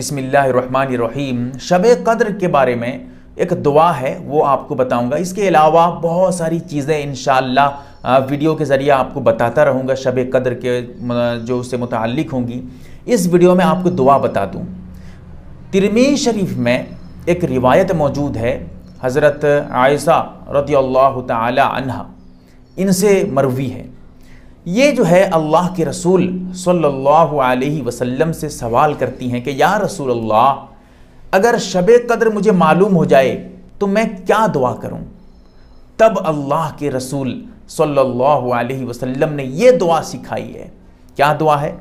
बसमीम शब कद्र के बारे में एक दुआ है वो आपको बताऊंगा इसके अलावा बहुत सारी चीज़ें इन वीडियो के ज़रिए आपको बताता रहूँगा शब कद्र के जो उससे मुतक होंगी इस वीडियो में आपको दुआ बता दूँ तिरमी शरीफ में एक रिवायत मौजूद है हज़रत आयसा रदी अल्लाह तला इनसे मरवी है ये जो है अल्लाह के रसूल सल्लल्लाहु अलैहि वसल्लम से सवाल करती हैं कि या रसूल अल्लाह अगर शब कदर मुझे मालूम हो जाए तो मैं क्या दुआ करूं तब अल्लाह के रसूल सल्लल्लाहु अलैहि वसल्लम ने यह दुआ सिखाई है क्या दुआ है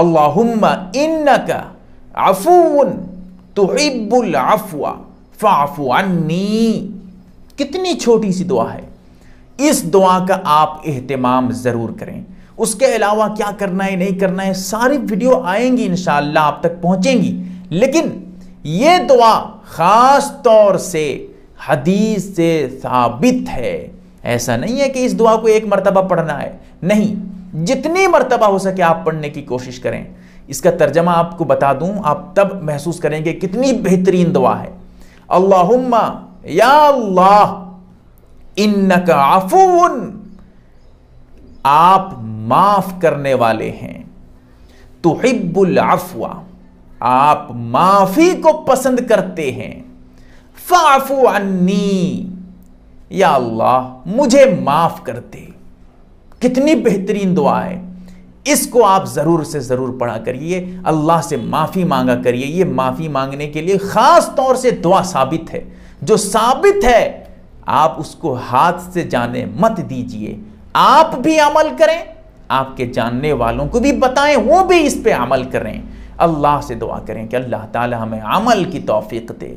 अल्लाहुम्मा इन्नका अफून तुहिब्बुल अफवा फ़ाफ़ु अन्नी कितनी छोटी सी दुआ है इस दुआ का आप अहतमाम ज़रूर करें उसके अलावा क्या करना है नहीं करना है सारी वीडियो आएंगी इन आप तक पहुँचेंगी लेकिन ये दुआ ख़ास तौर से हदीस से साबित है ऐसा नहीं है कि इस दुआ को एक मरतबा पढ़ना है नहीं जितनी मरतबा हो सके आप पढ़ने की कोशिश करें इसका तर्जमा आपको बता दूं आप तब महसूस करेंगे कितनी बेहतरीन दुआ है अल्लाह या अल्लाह इन्नक आफून आप माफ करने वाले हैं तो हिब्बुल अफवा आप माफी को पसंद करते हैं फाफू अन्नी या अल्लाह मुझे माफ करते कितनी बेहतरीन दुआ है इसको आप ज़रूर से ज़रूर पढ़ा करिए अल्लाह से माफ़ी मांगा करिए ये माफ़ी मांगने के लिए ख़ास तौर से दुआ साबित है जो साबित है आप उसको हाथ से जाने मत दीजिए आप भी अमल करें आपके जानने वालों को भी बताएं वो भी इस पे अमल करें अल्लाह से दुआ करें कि अल्लाह ताला हमें अमल की तौफीक दे